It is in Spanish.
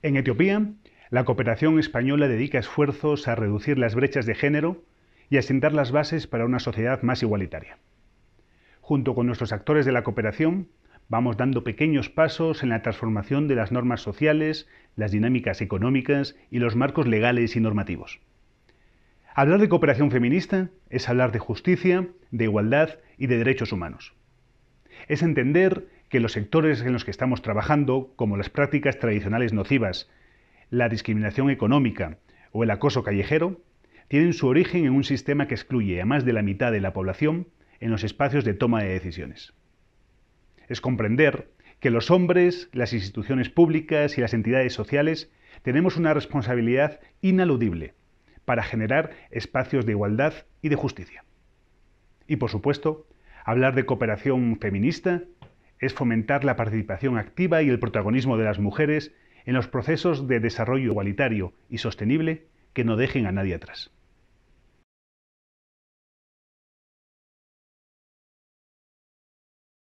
En Etiopía, la cooperación española dedica esfuerzos a reducir las brechas de género y a sentar las bases para una sociedad más igualitaria. Junto con nuestros actores de la cooperación, vamos dando pequeños pasos en la transformación de las normas sociales, las dinámicas económicas y los marcos legales y normativos. Hablar de cooperación feminista es hablar de justicia, de igualdad y de derechos humanos. Es entender que los sectores en los que estamos trabajando, como las prácticas tradicionales nocivas, la discriminación económica o el acoso callejero, tienen su origen en un sistema que excluye a más de la mitad de la población en los espacios de toma de decisiones. Es comprender que los hombres, las instituciones públicas y las entidades sociales tenemos una responsabilidad inaludible para generar espacios de igualdad y de justicia. Y por supuesto, hablar de cooperación feminista es fomentar la participación activa y el protagonismo de las mujeres en los procesos de desarrollo igualitario y sostenible que no dejen a nadie atrás.